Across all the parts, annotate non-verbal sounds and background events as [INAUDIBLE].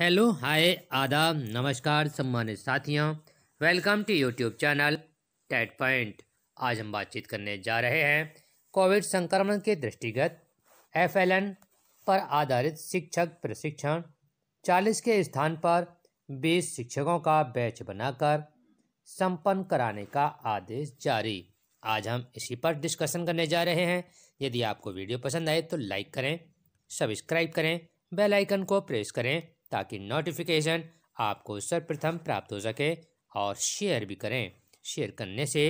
hello hi आदाब नमस्कार सम्मानित साथियों welcome to YouTube channel TET point आज हम बातचीत करने जा रहे हैं कोविड संक्रमण के दृष्टिगत एफएलएन पर आधारित शिक्षक प्रशिक्षण 40 के स्थान पर 20 शिक्षकों का बैच बनाकर संपन्न कराने का आदेश जारी आज हम इसी पर डिस्कशन करने जा रहे हैं यदि आपको वीडियो पसंद आए तो लाइक करें सब्सक्राइब करें बेल आइकन को प्रेस करें ताकि नोटिफिकेशन आपको सर्वप्रथम प्राप्त हो सके और शेयर भी करें शेयर करने से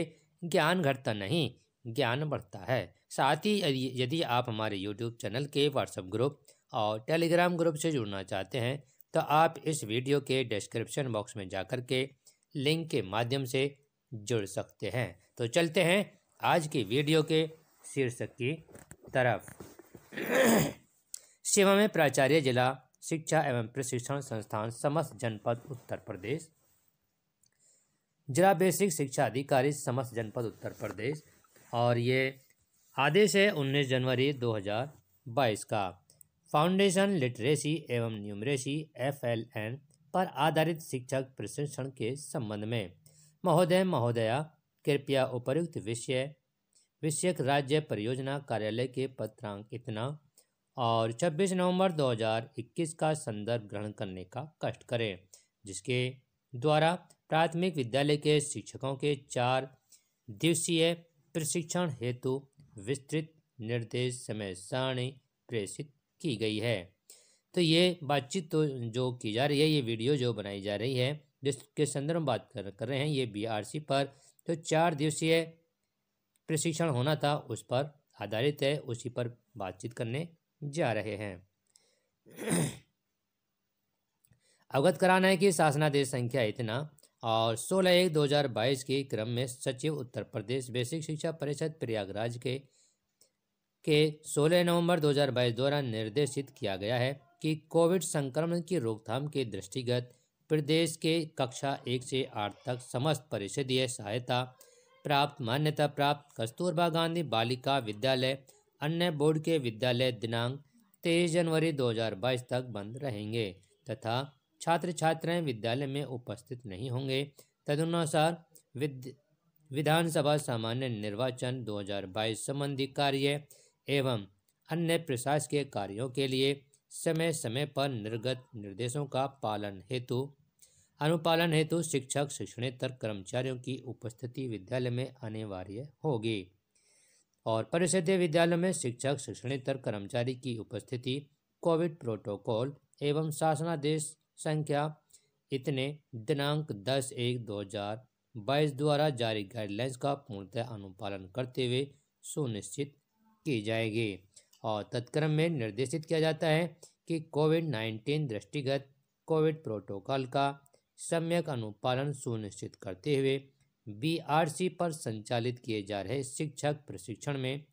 ज्ञान घटता नहीं ज्ञान बढ़ता है साथ ही यदि आप हमारे यूट्यूब चैनल के व्हाट्सएप ग्रुप और टेलीग्राम ग्रुप से जुड़ना चाहते हैं तो आप इस वीडियो के डिस्क्रिप्शन बॉक्स में जाकर के लिंक के माध्यम से जुड़ सकते हैं तो चलते हैं आज की वीडियो के शीर्षक की तरफ [CLEARS THROAT] में प्राचार्य जिला शिक्षा एवं प्रशिक्षण संस्थान समस्त जनपद उत्तर प्रदेश जिला बेसिक शिक्षा अधिकारी समस्त जनपद उत्तर प्रदेश और ये आदेश है उन्नीस जनवरी 2022 का फाउंडेशन लिटरेसी एवं न्यूमरेसी एफएलएन पर आधारित शिक्षक प्रशिक्षण के संबंध में महोदय महोदया कृपया उपयुक्त विषय विषयक राज्य परियोजना कार्यालय के पत्रांक इतना और 26 नवंबर 2021 का संदर्भ ग्रहण करने का कष्ट करें जिसके द्वारा प्राथमिक विद्यालय के शिक्षकों के चार दिवसीय प्रशिक्षण हेतु विस्तृत निर्देश समय सारणी प्रेषित की गई है तो ये बातचीत तो जो की जा रही है ये वीडियो जो बनाई जा रही है जिसके संदर्भ में बात कर कर रहे हैं ये बीआरसी पर तो चार दिवसीय प्रशिक्षण होना था उस पर आधारित है उसी पर बातचीत करने जा रहे हैं अवगत कराना है कि शासनादेश संख्या इतना और 16 एक 2022 के क्रम में सचिव उत्तर प्रदेश बेसिक शिक्षा परिषद प्रयागराज के के 16 नवंबर 2022 द्वारा निर्देशित किया गया है कि कोविड संक्रमण की रोकथाम के दृष्टिगत प्रदेश के कक्षा एक से आठ तक समस्त परिषदीय सहायता प्राप्त मान्यता प्राप्त कस्तूरबा गांधी बालिका विद्यालय अन्य बोर्ड के विद्यालय दिनांक तेईस जनवरी 2022 तक बंद रहेंगे तथा छात्र छात्राएं विद्यालय में उपस्थित नहीं होंगे तदनुसार विद विधानसभा सामान्य निर्वाचन 2022 संबंधी कार्य एवं अन्य प्रशासकीय कार्यों के लिए समय समय पर निर्गत निर्देशों का पालन हेतु अनुपालन हेतु शिक्षक शिक्षणेतर कर्मचारियों की उपस्थिति विद्यालय में अनिवार्य होगी और परिषदीय विद्यालयों में शिक्षक शिक्षणेतर कर्मचारी की उपस्थिति कोविड प्रोटोकॉल एवं शासनादेश संख्या इतने दिनांक 10 एक 2022 द्वारा जारी गाइडलाइंस का पूर्णतः अनुपालन करते हुए सुनिश्चित की जाएगी और तत्क्रम में निर्देशित किया जाता है कि कोविड नाइन्टीन दृष्टिगत कोविड प्रोटोकॉल का सम्यक अनुपालन सुनिश्चित करते हुए बीआरसी पर संचालित किए जा रहे शिक्षक प्रशिक्षण में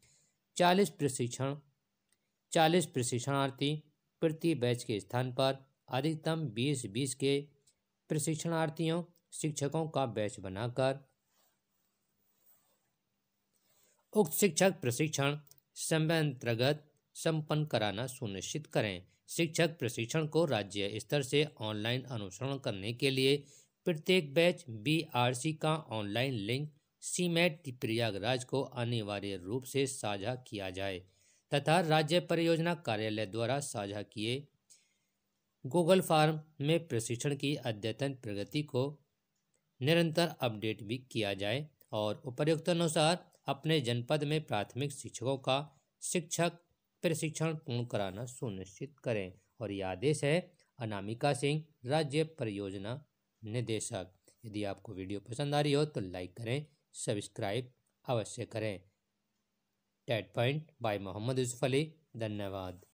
40 प्रशिक्षण 40 प्रशिक्षणार्थी प्रति बैच के स्थान पर अधिकतम 20-20 के प्रशिक्षणार्थियों शिक्षकों का बैच बनाकर उक्त शिक्षक प्रशिक्षण समय अंतर्गत संपन्न कराना सुनिश्चित करें शिक्षक प्रशिक्षण को राज्य स्तर से ऑनलाइन अनुसरण करने के लिए प्रत्येक बैच बीआरसी का ऑनलाइन लिंक सीमेट प्रयागराज को अनिवार्य रूप से साझा किया जाए तथा राज्य परियोजना कार्यालय द्वारा साझा किए गूगल फार्म में प्रशिक्षण की अद्यतन प्रगति को निरंतर अपडेट भी किया जाए और उपयुक्तानुसार अपने जनपद में प्राथमिक शिक्षकों का शिक्षक प्रशिक्षण पूर्ण कराना सुनिश्चित करें और यह आदेश है अनामिका सिंह राज्य परियोजना निदेशक यदि आपको वीडियो पसंद आ रही हो तो लाइक करें सब्सक्राइब अवश्य करें TET point by Mohammad Yusuf Ali धन्यवाद